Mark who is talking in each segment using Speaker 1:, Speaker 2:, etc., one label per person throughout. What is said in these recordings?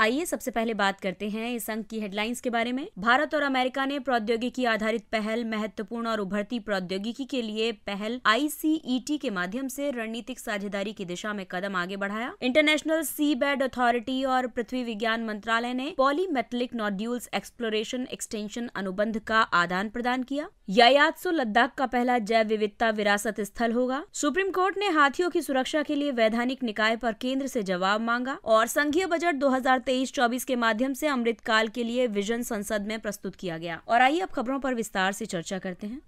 Speaker 1: आइए सबसे पहले बात करते हैं इस अंक की हेडलाइंस के बारे में भारत और अमेरिका ने प्रौद्योगिकी आधारित पहल महत्वपूर्ण और उभरती प्रौद्योगिकी के लिए पहल आई e के माध्यम से रणनीतिक साझेदारी की दिशा में कदम आगे बढ़ाया इंटरनेशनल सी बेड अथॉरिटी और पृथ्वी विज्ञान मंत्रालय ने पॉलीमेटलिक नॉड्यूल्स एक्सप्लोरेशन एक्सटेंशन अनुबंध का आदान प्रदान किया यायातसो लद्दाख का पहला जैव विविधता विरासत स्थल होगा सुप्रीम कोर्ट ने हाथियों की सुरक्षा के लिए वैधानिक निकाय पर केंद्र से जवाब मांगा और संघीय बजट तेईस चौबीस के माध्यम से अमृतकाल के लिए विजन संसद में प्रस्तुत किया गया और आइए अब खबरों पर विस्तार से चर्चा करते हैं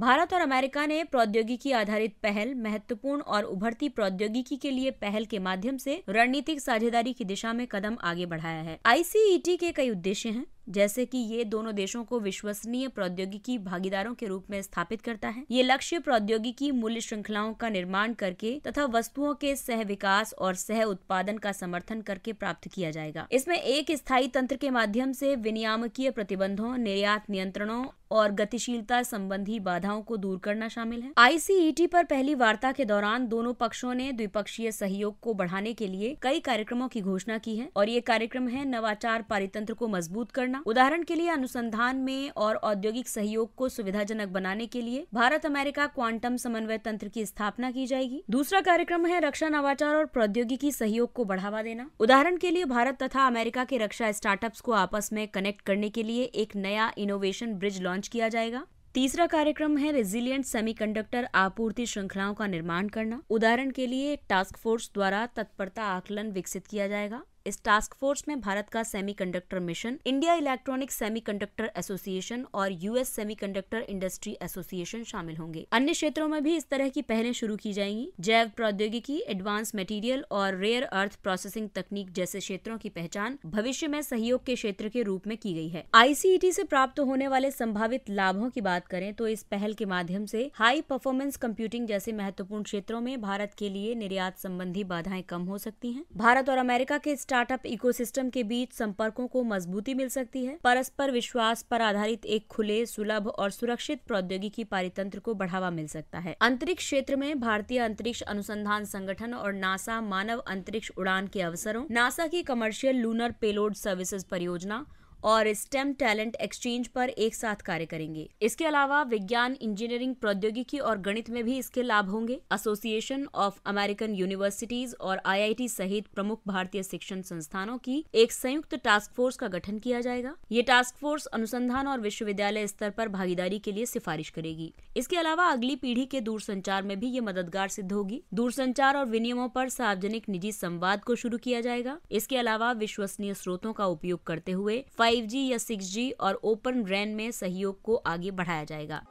Speaker 1: भारत और अमेरिका ने प्रौद्योगिकी आधारित पहल महत्वपूर्ण और उभरती प्रौद्योगिकी के लिए पहल के माध्यम से रणनीतिक साझेदारी की दिशा में कदम आगे बढ़ाया है आईसीईटी के कई उद्देश्य हैं जैसे कि ये दोनों देशों को विश्वसनीय प्रौद्योगिकी भागीदारों के रूप में स्थापित करता है ये लक्ष्य प्रौद्योगिकी मूल्य श्रृंखलाओं का निर्माण करके तथा वस्तुओं के सह विकास और सह उत्पादन का समर्थन करके प्राप्त किया जाएगा इसमें एक स्थायी तंत्र के माध्यम से विनियामकीय प्रतिबंधों निर्यात नियंत्रणों और गतिशीलता संबंधी बाधाओं को दूर करना शामिल है आईसीईटी पर पहली वार्ता के दौरान दोनों पक्षों ने द्विपक्षीय सहयोग को बढ़ाने के लिए कई कार्यक्रमों की घोषणा की है और ये कार्यक्रम है नवाचार पारितंत्र को मजबूत करना करना उदाहरण के लिए अनुसंधान में और औद्योगिक सहयोग को सुविधाजनक बनाने के लिए भारत अमेरिका क्वांटम समन्वय तंत्र की स्थापना की जाएगी दूसरा कार्यक्रम है रक्षा नवाचार और प्रौद्योगिकी सहयोग को बढ़ावा देना उदाहरण के लिए भारत तथा अमेरिका के रक्षा स्टार्टअप को आपस में कनेक्ट करने के लिए एक नया इनोवेशन ब्रिज लॉन्च किया जाएगा तीसरा कार्यक्रम है रेजिलियंट सेमीकंडक्टर आपूर्ति श्रृंखलाओं का निर्माण करना उदाहरण के लिए टास्क फोर्स द्वारा तत्परता आकलन विकसित किया जाएगा इस टास्क फोर्स में भारत का semiconductor mission India electronic semiconductor association और यूएस सेमीकंडक्टर इंडस्ट्री एसोसिएशन शामिल होंगे अन्य क्षेत्रों में भी इस तरह की पहलें शुरू की जाएंगी जैव प्रौद्योगिकी एडवांस मटेरियल और रेयर अर्थ प्रोसेसिंग तकनीक जैसे क्षेत्रों की पहचान भविष्य में सहयोग के क्षेत्र के रूप में की गई है आईसीईटी e से प्राप्त होने वाले संभावित लाभों की बात करें तो इस पहल के माध्यम से हाई परफॉर्मेंस कंप्यूटिंग जैसे महत्वपूर्ण क्षेत्रों में भारत के लिए निर्यात संबंधी बाधाएं कम हो सकती हैं भारत और अमेरिका के स्टार्टअप इकोसिस्टम के बीच संपर्कों को मजबूती मिल सकती है परस्पर विश्वास पर आधारित एक खुले सुलभ और सुरक्षित प्रौद्योगिकी पारितंत्र को बढ़ावा मिल सकता है अंतरिक्ष क्षेत्र में भारतीय अंतरिक्ष अनुसंधान संगठन और नासा मानव अंतरिक्ष उड़ान के अवसरों नासा की कमर्शियल लूनर पेलोड सर्विसेज परियोजना और स्टेम टैलेंट एक्सचेंज पर एक साथ कार्य करेंगे इसके अलावा विज्ञान इंजीनियरिंग प्रौद्योगिकी और गणित में भी इसके लाभ होंगे एसोसिएशन ऑफ अमेरिकन यूनिवर्सिटीज और आईआईटी सहित प्रमुख भारतीय शिक्षण संस्थानों की एक संयुक्त टास्क फोर्स का गठन किया जाएगा ये टास्क फोर्स अनुसंधान और विश्वविद्यालय स्तर पर भागीदारी के लिए सिफारिश करेगी इसके अलावा अगली पीढ़ी के संचार में भी ये मददगार सिद्ध होगी संचार और विनियमों पर सार्वजनिक निजी संवाद को शुरू किया जाएगा इसके अलावा विश्वसनीय स्रोतों का उपयोग करते हुए फाइव 5G या 6G और ओपन रैन में सहयोग को आगे बढ़ाया जाएगा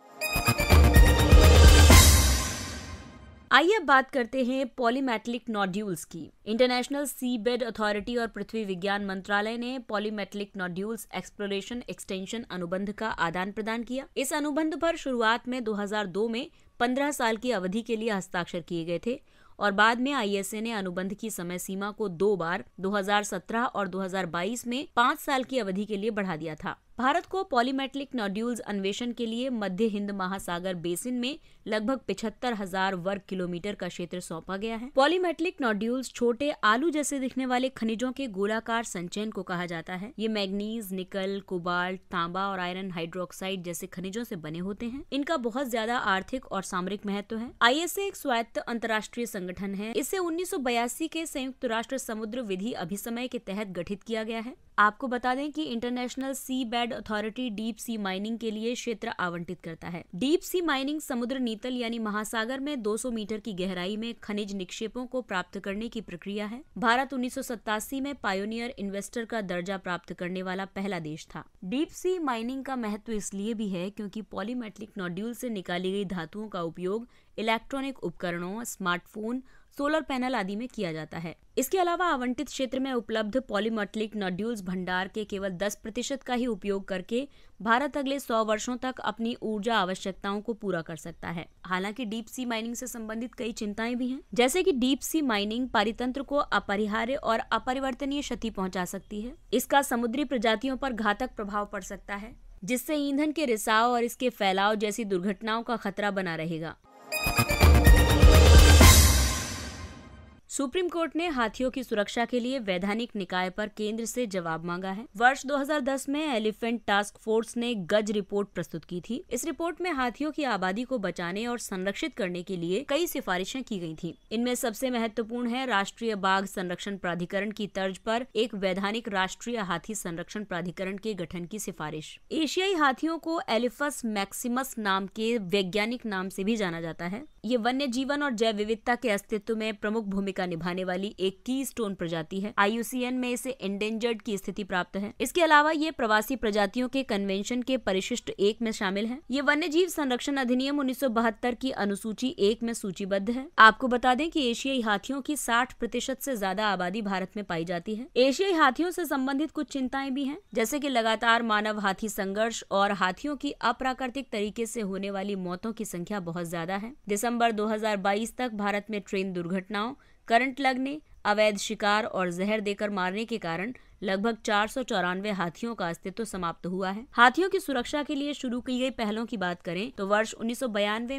Speaker 1: आइए अब बात करते हैं पॉलीमेटलिक नॉड्यूल्स की इंटरनेशनल सी बेड अथॉरिटी और पृथ्वी विज्ञान मंत्रालय ने पॉलीमेटलिक नॉड्यूल्स एक्सप्लोरेशन एक्सटेंशन अनुबंध का आदान प्रदान किया इस अनुबंध पर शुरुआत में 2002 में 15 साल की अवधि के लिए हस्ताक्षर किए गए थे और बाद में आईएसए ने अनुबंध की समय सीमा को दो बार 2017 और 2022 में पाँच साल की अवधि के लिए बढ़ा दिया था भारत को पॉलीमेटलिक नॉड्यूल्स अन्वेषण के लिए मध्य हिंद महासागर बेसिन में लगभग पिछहत्तर हजार वर्ग किलोमीटर का क्षेत्र सौंपा गया है पॉलीमेटलिक नॉड्यूल्स छोटे आलू जैसे दिखने वाले खनिजों के गोलाकार संचयन को कहा जाता है ये मैग्नीज निकल कोबाल्ट तांबा और आयरन हाइड्रोक्साइड जैसे खनिजों से बने होते हैं इनका बहुत ज्यादा आर्थिक और सामरिक महत्व है आई एक स्वायत्त अंतर्राष्ट्रीय संगठन है इसे उन्नीस के संयुक्त राष्ट्र समुद्र विधि अभिसमय के तहत गठित किया गया है आपको बता दें कि international sea bed authority deep sea mining के लिए क्षेत्र आवंटित करता है डीप सी माइनिंग समुद्र नीतल यानी महासागर में 200 मीटर की गहराई में खनिज निक्षेपों को प्राप्त करने की प्रक्रिया है भारत उन्नीस में पायोनियर इन्वेस्टर का दर्जा प्राप्त करने वाला पहला देश था डीप सी माइनिंग का महत्व इसलिए भी है क्योंकि पॉलीमेट्रिक नॉड्यूल से निकाली गई धातुओं का उपयोग इलेक्ट्रॉनिक उपकरणों स्मार्टफोन सोलर पैनल आदि में किया जाता है इसके अलावा आवंटित क्षेत्र में उपलब्ध पॉलीमेटलिक नड्यूल्स भंडार के केवल 10 प्रतिशत का ही उपयोग करके भारत अगले 100 वर्षों तक अपनी ऊर्जा आवश्यकताओं को पूरा कर सकता है हालांकि डीप सी माइनिंग से संबंधित कई चिंताएं भी हैं जैसे कि डीप सी माइनिंग पारितंत्र को अपरिहार्य और अपरिवर्तनीय क्षति पहुँचा सकती है इसका समुद्री प्रजातियों पर घातक प्रभाव पड़ सकता है जिससे ईंधन के रिसाव और इसके फैलाव जैसी दुर्घटनाओं का खतरा बना रहेगा सुप्रीम कोर्ट ने हाथियों की सुरक्षा के लिए वैधानिक निकाय पर केंद्र से जवाब मांगा है वर्ष 2010 में एलिफेंट टास्क फोर्स ने गज रिपोर्ट प्रस्तुत की थी इस रिपोर्ट में हाथियों की आबादी को बचाने और संरक्षित करने के लिए कई सिफारिशें की गई थी इनमें सबसे महत्वपूर्ण है राष्ट्रीय बाघ संरक्षण प्राधिकरण की तर्ज पर एक वैधानिक राष्ट्रीय हाथी संरक्षण प्राधिकरण के गठन की सिफारिश एशियाई हाथियों को एलिफस मैक्सिमस नाम के वैज्ञानिक नाम से भी जाना जाता है ये वन्य जीवन और जैव विविधता के अस्तित्व में प्रमुख भूमिका निभाने वाली एक की स्टोन प्रजाति है आईयूसीएन में इसे एंडेंजर्ड की स्थिति प्राप्त है इसके अलावा ये प्रवासी प्रजातियों के कन्वेंशन के परिशिष्ट एक में शामिल है ये वन्य जीव संरक्षण अधिनियम उन्नीस की अनुसूची एक में सूचीबद्ध है आपको बता दें की एशियाई हाथियों की साठ प्रतिशत ज्यादा आबादी भारत में पाई जाती है एशियाई हाथियों से संबंधित कुछ चिंताएं भी हैं जैसे कि लगातार मानव हाथी संघर्ष और हाथियों की अप्राकृतिक तरीके से होने वाली मौतों की संख्या बहुत ज्यादा है दिसंबर सितंबर 2022 तक भारत में ट्रेन दुर्घटनाओं करंट लगने अवैध शिकार और जहर देकर मारने के कारण लगभग चार हाथियों का अस्तित्व समाप्त हुआ है हाथियों की सुरक्षा के लिए शुरू की गई पहलों की बात करें तो वर्ष उन्नीस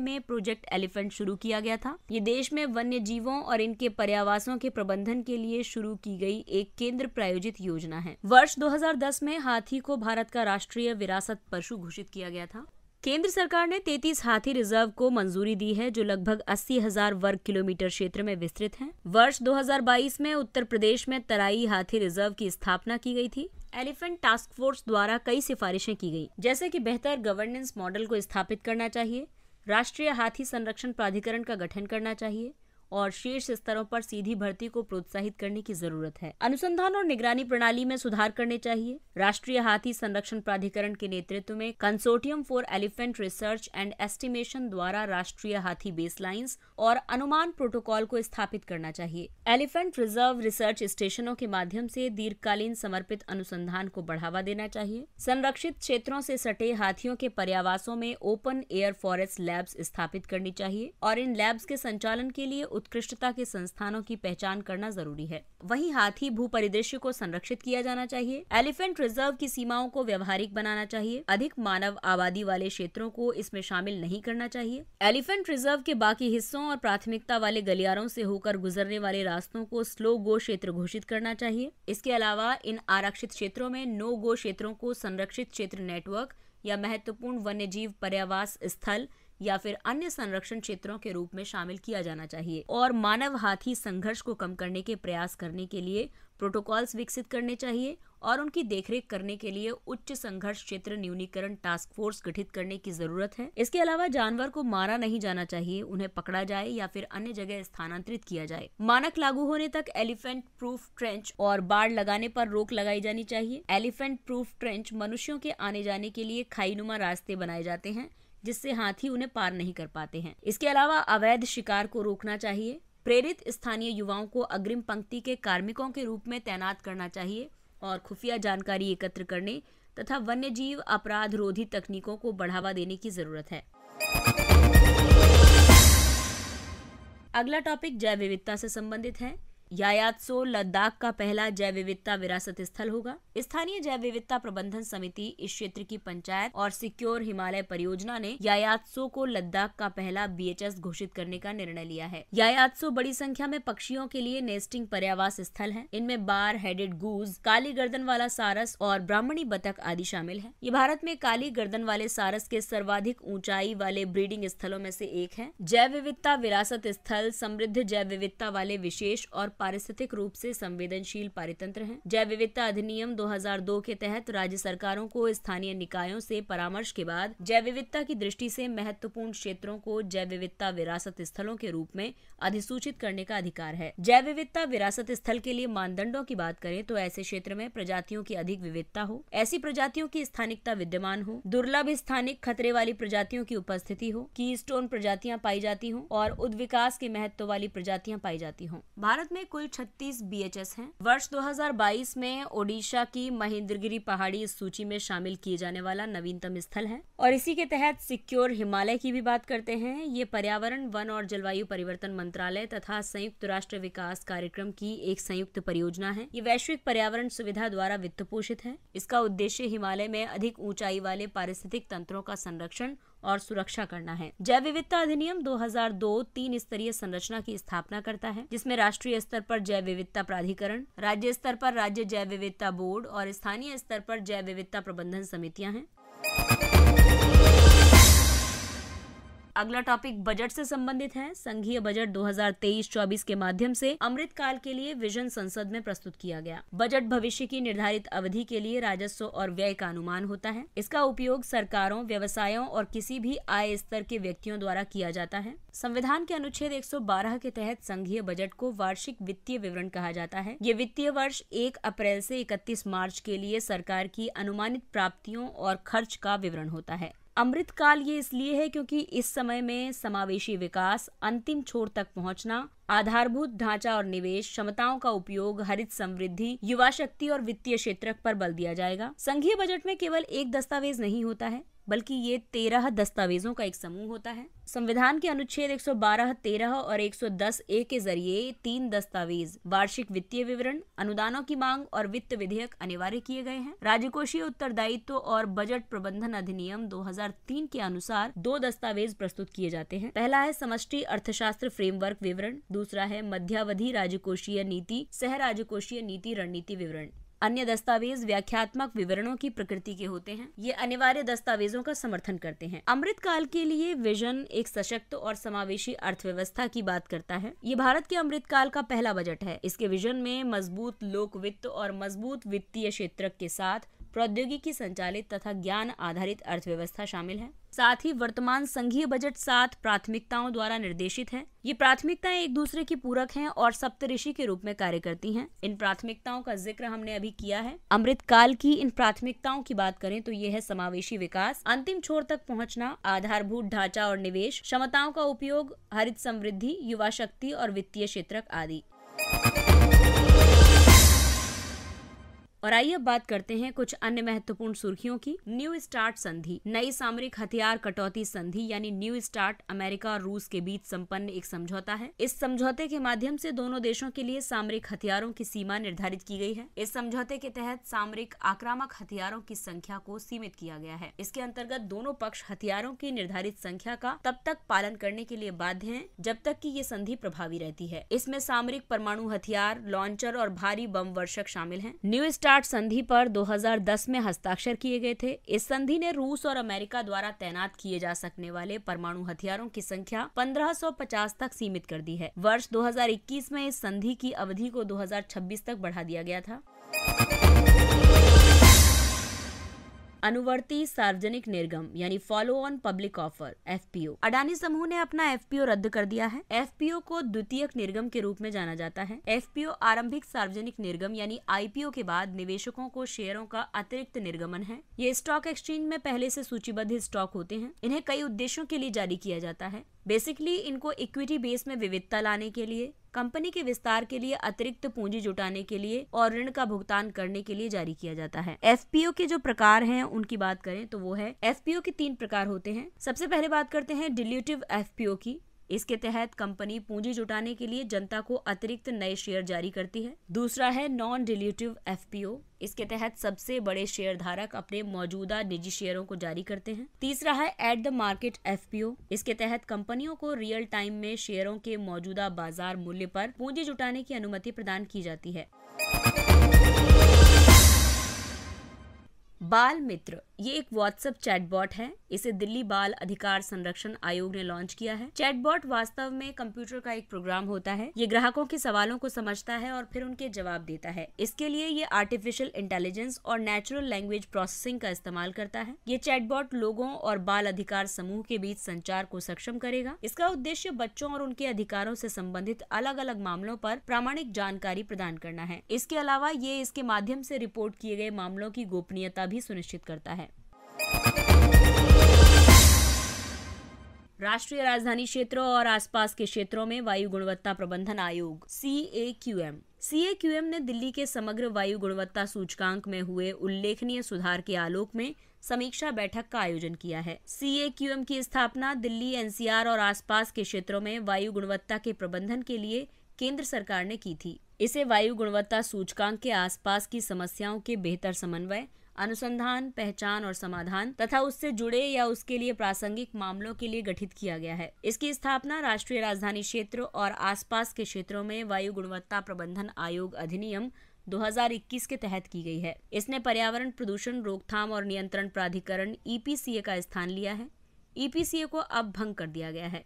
Speaker 1: में प्रोजेक्ट एलिफेंट शुरू किया गया था ये देश में वन्य जीवों और इनके पर्यावासों के प्रबंधन के लिए शुरू की गई एक केंद्र प्रायोजित योजना है वर्ष 2010 में हाथी को भारत का राष्ट्रीय विरासत पशु घोषित किया गया था केंद्र सरकार ने 33 हाथी रिजर्व को मंजूरी दी है जो लगभग अस्सी हजार वर्ग किलोमीटर क्षेत्र में विस्तृत हैं। वर्ष 2022 में उत्तर प्रदेश में तराई हाथी रिजर्व की स्थापना की गई थी एलिफेंट टास्क फोर्स द्वारा कई सिफारिशें की गई जैसे कि बेहतर गवर्नेंस मॉडल को स्थापित करना चाहिए राष्ट्रीय हाथी संरक्षण प्राधिकरण का गठन करना चाहिए और शीर्ष स्तरों पर सीधी भर्ती को प्रोत्साहित करने की जरूरत है अनुसंधान और निगरानी प्रणाली में सुधार करने चाहिए राष्ट्रीय हाथी संरक्षण प्राधिकरण के नेतृत्व में consortium for elephant research and estimation द्वारा राष्ट्रीय हाथी बेसलाइंस और अनुमान प्रोटोकॉल को स्थापित करना चाहिए एलिफेंट रिजर्व रिसर्च स्टेशनों के माध्यम से दीर्घकालीन समर्पित अनुसंधान को बढ़ावा देना चाहिए संरक्षित क्षेत्रों से सटे हाथियों के पर्यावासों में ओपन एयर फॉरेस्ट लैब्स स्थापित करनी चाहिए और इन लैब्स के संचालन के लिए उत्कृष्टता के संस्थानों की पहचान करना जरूरी है वहीं हाथी भू परिदृश्य को संरक्षित किया जाना चाहिए एलिफेंट रिजर्व की सीमाओं को व्यवहारिक बनाना चाहिए अधिक मानव आबादी वाले क्षेत्रों को इसमें शामिल नहीं करना चाहिए एलिफेंट रिजर्व के बाकी हिस्सों और प्राथमिकता वाले गलियारों से होकर गुजरने वाले रास्तों को स्लो गो क्षेत्र घोषित करना चाहिए इसके अलावा इन आरक्षित क्षेत्रों में नो गो क्षेत्रों को संरक्षित क्षेत्र नेटवर्क या महत्वपूर्ण वन्यजीव पर्यावास स्थल या फिर अन्य संरक्षण क्षेत्रों के रूप में शामिल किया जाना चाहिए और मानव हाथी संघर्ष को कम करने के प्रयास करने के लिए प्रोटोकॉल्स विकसित करने चाहिए और उनकी देखरेख करने के लिए उच्च संघर्ष क्षेत्र न्यूनीकरण टास्क फोर्स गठित करने की जरूरत है इसके अलावा जानवर को मारा नहीं जाना चाहिए उन्हें पकड़ा जाए या फिर अन्य जगह स्थानांतरित किया जाए मानक लागू होने तक एलिफेंट प्रूफ ट्रेंच और बाढ़ लगाने पर रोक लगाई जानी चाहिए एलिफेंट प्रूफ ट्रेंच मनुष्यों के आने जाने के लिए खाईनुमा रास्ते बनाए जाते हैं जिससे हाथी उन्हें पार नहीं कर पाते हैं इसके अलावा अवैध शिकार को रोकना चाहिए प्रेरित स्थानीय युवाओं को अग्रिम पंक्ति के कार्मिकों के रूप में तैनात करना चाहिए और खुफिया जानकारी एकत्र करने तथा वन्य जीव अपराध रोधी तकनीकों को बढ़ावा देने की जरूरत है अगला टॉपिक जैव विविधता से संबंधित है सो लद्दाख का पहला जैव विविधता विरासत स्थल होगा स्थानीय जैव विविधता प्रबंधन समिति इस क्षेत्र की पंचायत और सिक्योर हिमालय परियोजना ने यायात्सो को लद्दाख का पहला बी घोषित करने का निर्णय लिया है यायात्सो बड़ी संख्या में पक्षियों के लिए नेस्टिंग पर्यावास स्थल है इनमें बार हेडेड गूज काली गर्दन वाला सारस और ब्राह्मणी बतख आदि शामिल है ये भारत में काली गर्दन वाले सारस के सर्वाधिक ऊंचाई वाले ब्रीडिंग स्थलों में से एक है जैव विविधता विरासत स्थल समृद्ध जैव विविधता वाले विशेष और पारिस्थितिक रूप से संवेदनशील पारितंत्र है जैव विविधता अधिनियम 2002 के तहत राज्य सरकारों को स्थानीय निकायों से परामर्श के बाद जैव विविधता की दृष्टि से महत्वपूर्ण क्षेत्रों को जैव विविधता विरासत स्थलों के रूप में अधिसूचित करने का अधिकार है जैव विविधता विरासत स्थल के लिए मानदंडों की बात करें तो ऐसे क्षेत्र में प्रजातियों की अधिक विविधता हो ऐसी प्रजातियों की स्थानिकता विद्यमान हो दुर्लभ स्थानिक खतरे वाली प्रजातियों की उपस्थिति हो की स्टोन प्रजातियाँ पाई जाती हो और उद्विकास के महत्व वाली प्रजातियाँ पाई जाती हो भारत में कुल 36 बीएचएस हैं वर्ष 2022 में ओडिशा की महेंद्रगिरी पहाड़ी इस सूची में शामिल किए जाने वाला नवीनतम स्थल है और इसी के तहत सिक्योर हिमालय की भी बात करते हैं ये पर्यावरण वन और जलवायु परिवर्तन मंत्रालय तथा संयुक्त राष्ट्र विकास कार्यक्रम की एक संयुक्त परियोजना है ये वैश्विक पर्यावरण सुविधा द्वारा वित्त पोषित है इसका उद्देश्य हिमालय में अधिक ऊंचाई वाले पारिस्थितिक तंत्रों का संरक्षण और सुरक्षा करना है जैव विविधता अधिनियम 2002 तीन स्तरीय संरचना की स्थापना करता है जिसमें राष्ट्रीय स्तर पर जैव विविधता प्राधिकरण राज्य स्तर पर राज्य जैव विविधता बोर्ड और स्थानीय स्तर पर जैव विविधता प्रबंधन समितियां हैं अगला टॉपिक बजट से संबंधित है संघीय बजट 2023-24 के माध्यम से अमृत काल के लिए विजन संसद में प्रस्तुत किया गया बजट भविष्य की निर्धारित अवधि के लिए राजस्व और व्यय का अनुमान होता है इसका उपयोग सरकारों व्यवसायों और किसी भी आय स्तर के व्यक्तियों द्वारा किया जाता है संविधान के अनुच्छेद एक के तहत संघीय बजट को वार्षिक वित्तीय विवरण कहा जाता है ये वित्तीय वर्ष एक अप्रैल से इकतीस मार्च के लिए सरकार की अनुमानित प्राप्तियों और खर्च का विवरण होता है अमृत काल ये इसलिए है क्योंकि इस समय में समावेशी विकास अंतिम छोर तक पहुंचना आधारभूत ढांचा और निवेश क्षमताओं का उपयोग हरित समृद्धि युवा शक्ति और वित्तीय क्षेत्र पर बल दिया जाएगा संघीय बजट में केवल एक दस्तावेज नहीं होता है बल्कि ये तेरह दस्तावेजों का एक समूह होता है संविधान के अनुच्छेद 112, 13 और 110 ए के जरिए तीन दस्तावेज वार्षिक वित्तीय विवरण अनुदानों की मांग और वित्त विधेयक अनिवार्य किए गए हैं राजकोषीय उत्तरदायित्व और बजट प्रबंधन अधिनियम 2003 के अनुसार दो दस्तावेज प्रस्तुत किए जाते हैं पहला है समष्टि अर्थशास्त्र फ्रेमवर्क विवरण दूसरा है मध्यावधि राजकोषीय नीति सह राजकोषीय नीति रणनीति विवरण अन्य दस्तावेज व्याख्यात्मक विवरणों की प्रकृति के होते हैं ये अनिवार्य दस्तावेजों का समर्थन करते हैं अमृत काल के लिए विजन एक सशक्त और समावेशी अर्थव्यवस्था की बात करता है ये भारत के अमृत काल का पहला बजट है इसके विजन में मजबूत लोक वित्त और मजबूत वित्तीय क्षेत्र के साथ प्रौद्योगिकी संचालित तथा ज्ञान आधारित अर्थव्यवस्था शामिल है साथ ही वर्तमान संघीय बजट सात प्राथमिकताओं द्वारा निर्देशित है ये प्राथमिकताएं एक दूसरे की पूरक हैं और सप्तऋषि के रूप में कार्य करती हैं इन प्राथमिकताओं का जिक्र हमने अभी किया है अमृत काल की इन प्राथमिकताओं की बात करें तो ये है समावेशी विकास अंतिम छोर तक पहुँचना आधारभूत ढांचा और निवेश क्षमताओं का उपयोग हरित समृद्धि युवा शक्ति और वित्तीय क्षेत्र आदि और आइए अब बात करते हैं कुछ अन्य महत्वपूर्ण सुर्खियों की न्यू स्टार्ट संधि नई सामरिक हथियार कटौती संधि यानी न्यू स्टार्ट अमेरिका और रूस के बीच संपन्न एक समझौता है इस समझौते के माध्यम से दोनों देशों के लिए सामरिक हथियारों की सीमा निर्धारित की गई है इस समझौते के तहत सामरिक आक्रामक हथियारों की संख्या को सीमित किया गया है इसके अंतर्गत दोनों पक्ष हथियारों की निर्धारित संख्या का तब तक पालन करने के लिए बाध्य है जब तक की ये संधि प्रभावी रहती है इसमें सामरिक परमाणु हथियार लॉन्चर और भारी बम वर्षक शामिल है न्यू स्टार्ट स्टार्ट संधि पर 2010 में हस्ताक्षर किए गए थे इस संधि ने रूस और अमेरिका द्वारा तैनात किए जा सकने वाले परमाणु हथियारों की संख्या 1550 तक सीमित कर दी है वर्ष 2021 में इस संधि की अवधि को 2026 तक बढ़ा दिया गया था अनुवर्ती सार्वजनिक निर्गम यानी follow on public offer F Adani समूह ने अपना एफ रद्द कर दिया है एफ को द्वितीय निर्गम के रूप में जाना जाता है एफ आरंभिक सार्वजनिक निर्गम यानी आई के बाद निवेशकों को शेयरों का अतिरिक्त निर्गमन है ये स्टॉक एक्सचेंज में पहले से सूचीबद्ध स्टॉक होते हैं इन्हें कई उद्देश्यों के लिए जारी किया जाता है बेसिकली इनको इक्विटी बेस में विविधता लाने के लिए कंपनी के विस्तार के लिए अतिरिक्त पूंजी जुटाने के लिए और ऋण का भुगतान करने के लिए जारी किया जाता है एफ के जो प्रकार है उनकी बात करें तो वो है एफ के तीन प्रकार होते हैं सबसे पहले बात करते हैं डिल्यूटिव एफ की इसके तहत कंपनी पूंजी जुटाने के लिए जनता को अतिरिक्त नए शेयर जारी करती है दूसरा है नॉन डिल्यूटिव एफ इसके तहत सबसे बड़े शेयर धारक अपने मौजूदा निजी शेयरों को जारी करते हैं तीसरा है एट द मार्केट एफ इसके तहत कंपनियों को रियल टाइम में शेयरों के मौजूदा बाजार मूल्य पर पूंजी जुटाने की अनुमति प्रदान की जाती है बाल मित्र ये एक व्हाट्सएप चैटबॉट है इसे दिल्ली बाल अधिकार संरक्षण आयोग ने लॉन्च किया है चैटबॉट वास्तव में कंप्यूटर का एक प्रोग्राम होता है ये ग्राहकों के सवालों को समझता है और फिर उनके जवाब देता है इसके लिए ये आर्टिफिशियल इंटेलिजेंस और नेचुरल लैंग्वेज प्रोसेसिंग का इस्तेमाल करता है ये चैटबॉट लोगों और बाल अधिकार समूह के बीच संचार को सक्षम करेगा इसका उद्देश्य बच्चों और उनके अधिकारों से संबंधित अलग अलग मामलों पर प्रामाणिक जानकारी प्रदान करना है इसके अलावा ये इसके माध्यम से रिपोर्ट किए गए मामलों की गोपनीयता भी सुनिश्चित करता है राष्ट्रीय राजधानी क्षेत्रों और आसपास के क्षेत्रों में वायु गुणवत्ता प्रबंधन आयोग C A Q M C A Q M ने दिल्ली के समग्र वायु गुणवत्ता सूचकांक में हुए उल्लेखनीय सुधार के आलोक में समीक्षा बैठक का आयोजन किया है सी ए क्यू एम की स्थापना दिल्ली एनसीआर और आसपास के क्षेत्रों में वायु गुणवत्ता के प्रबंधन के लिए केंद्र सरकार ने की थी इसे वायु गुणवत्ता सूचकांक के आसपास की समस्याओं के बेहतर समन्वय अनुसंधान पहचान और समाधान तथा उससे जुड़े या उसके लिए प्रासंगिक मामलों के लिए गठित किया गया है इसकी स्थापना राष्ट्रीय राजधानी क्षेत्र और आसपास के क्षेत्रों में वायु गुणवत्ता प्रबंधन आयोग अधिनियम 2021 के तहत की गई है इसने पर्यावरण प्रदूषण रोकथाम और नियंत्रण प्राधिकरण ईपीसीए e का स्थान लिया है ईपीसीए e को अब भंग कर दिया गया है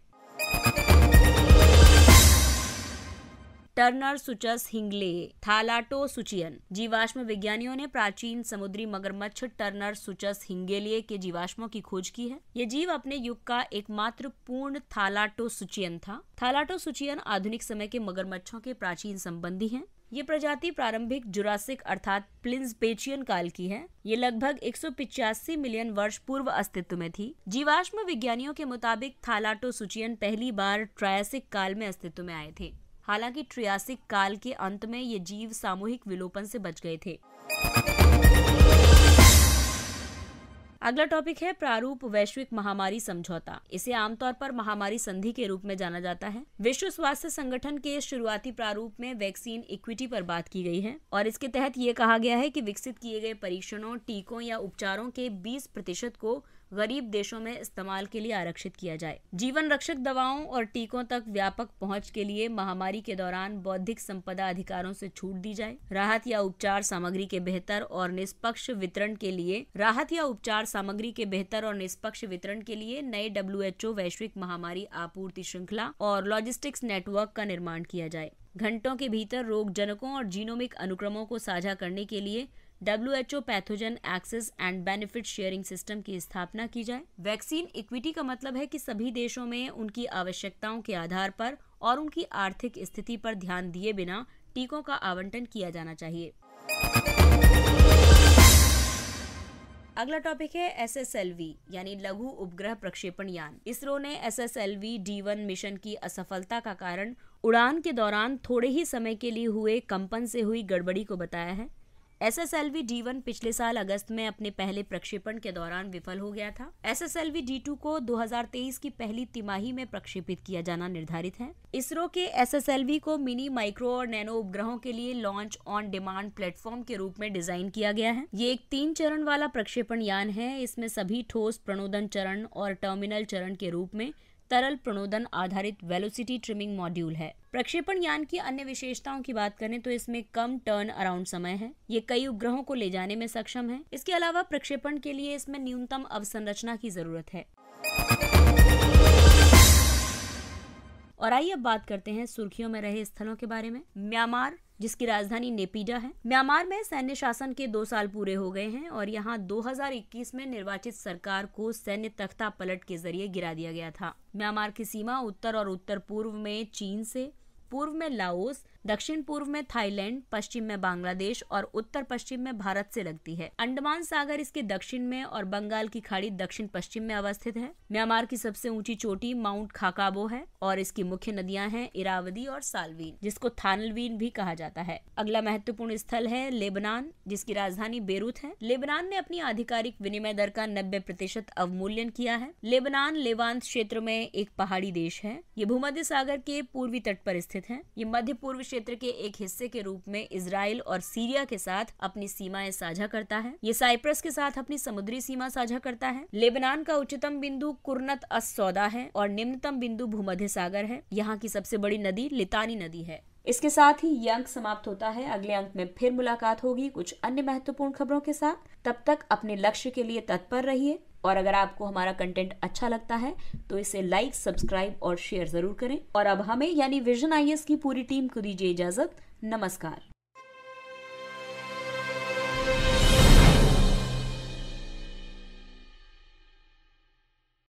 Speaker 1: टर्नर सुचस हिंगले थालाटो सुचियन जीवाश्म विज्ञानियों ने प्राचीन समुद्री मगरमच्छ टर्नर सुचस हिंगेलिए के जीवाश्मों की खोज की है ये जीव अपने युग का एकमात्र पूर्ण थालाटो सुचियन था थालाटो सुचियन आधुनिक समय के मगरमच्छों के प्राचीन संबंधी हैं ये प्रजाति प्रारंभिक जुरासिक अर्थात प्लिंसपेचियन काल की है ये लगभग एक मिलियन वर्ष पूर्व अस्तित्व में थी जीवाश्म विज्ञानियों के मुताबिक थालाटो सुचियन पहली बार ट्रायसिक काल में अस्तित्व में आए थे हालांकि ट्रियासिक काल के अंत में ये जीव सामूहिक विलोपन से बच गए थे अगला टॉपिक है प्रारूप वैश्विक महामारी समझौता इसे आमतौर पर महामारी संधि के रूप में जाना जाता है विश्व स्वास्थ्य संगठन के शुरुआती प्रारूप में वैक्सीन इक्विटी पर बात की गई है और इसके तहत ये कहा गया है कि विकसित किए गए परीक्षणों टीकों या उपचारों के 20 प्रतिशत को गरीब देशों में इस्तेमाल के लिए आरक्षित किया जाए जीवन रक्षक दवाओं और टीकों तक व्यापक पहुंच के लिए महामारी के दौरान बौद्धिक संपदा अधिकारों से छूट दी जाए राहत या उपचार सामग्री के बेहतर और निष्पक्ष वितरण के लिए राहत या उपचार सामग्री के बेहतर और निष्पक्ष वितरण के लिए नए डब्ल्यू वैश्विक महामारी आपूर्ति श्रृंखला और लॉजिस्टिक्स नेटवर्क का निर्माण किया जाए घंटों के भीतर रोग जनकों और जीनोमिक अनुक्रमों को साझा करने के लिए W pathogen access and benefit sharing system की स्थापना की जाए वैक्सीन इक्विटी का मतलब है कि सभी देशों में उनकी आवश्यकताओं के आधार पर और उनकी आर्थिक स्थिति पर ध्यान दिए बिना टीकों का आवंटन किया जाना चाहिए अगला टॉपिक है एस एस एल वी यानी लघु उपग्रह प्रक्षेपण यान इसरो ने S S L V D one mission की असफलता का कारण उड़ान के दौरान थोड़े ही समय के लिए हुए कंपन से हुई गड़बड़ी को बताया है S S L V D one पिछले साल अगस्त में अपने पहले प्रक्षेपण के दौरान विफल हो गया था S S L V D two को 2023 की पहली तिमाही में प्रक्षेपित किया जाना निर्धारित है इसरो के एस एस एल वी को मिनी माइक्रो और नैनो उपग्रहों के लिए लॉन्च ऑन डिमांड प्लेटफॉर्म के रूप में डिजाइन किया गया है ये एक तीन चरण वाला प्रक्षेपण यान है इसमें सभी ठोस प्रणोदन चरण और टर्मिनल चरण के रूप में तरल प्रणोदन आधारित वेलोसिटी ट्रिमिंग मॉड्यूल है प्रक्षेपण यान की अन्य विशेषताओं की बात करें तो इसमें कम टर्न अराउंड समय है ये कई उपग्रहों को ले जाने में सक्षम है इसके अलावा प्रक्षेपण के लिए इसमें न्यूनतम अवसंरचना की जरूरत है और आइए अब बात करते हैं सुर्खियों में रहे स्थलों के बारे में म्यांमार जिसकी राजधानी नेपीडा है म्यांमार में सैन्य शासन के दो साल पूरे हो गए हैं और यहाँ 2021 में निर्वाचित सरकार को सैन्य तख्ता पलट के जरिए गिरा दिया गया था म्यांमार की सीमा उत्तर और उत्तर पूर्व में चीन से पूर्व में लाओस दक्षिण पूर्व में थाईलैंड पश्चिम में बांग्लादेश और उत्तर पश्चिम में भारत से लगती है अंडमान सागर इसके दक्षिण में और बंगाल की खाड़ी दक्षिण पश्चिम में अवस्थित है म्यांमार की सबसे ऊंची चोटी माउंट खाकाबो है और इसकी मुख्य नदियां हैं इरावदी और सालवीन जिसको थानलवीन भी कहा जाता है अगला महत्वपूर्ण स्थल है लेबनान जिसकी राजधानी बेरूत है लेबनान ने अपनी आधिकारिक विनिमय दर का नब्बे प्रतिशत अवमूल्यन किया है लेबनान लेवांत क्षेत्र में एक पहाड़ी देश है ये भूमध्य सागर के पूर्वी तट पर स्थित है ये मध्य पूर्व क्षेत्र क्षेत्र के एक हिस्से के रूप में इसराइल और सीरिया के साथ अपनी सीमाएं साझा करता है ये साइप्रस के साथ अपनी समुद्री सीमा साझा करता है लेबनान का उच्चतम बिंदु कुरनत अस सौदा है और निम्नतम बिंदु भूमध्य सागर है यहाँ की सबसे बड़ी नदी लितानी नदी है इसके साथ ही ये अंक समाप्त होता है अगले अंक में फिर मुलाकात होगी कुछ अन्य महत्वपूर्ण खबरों के साथ तब तक अपने लक्ष्य के लिए तत्पर रहिए और अगर आपको हमारा कंटेंट अच्छा लगता है तो इसे लाइक सब्सक्राइब और शेयर ज़रूर करें और अब हमें यानी विजन आई की पूरी टीम को दीजिए इजाज़त नमस्कार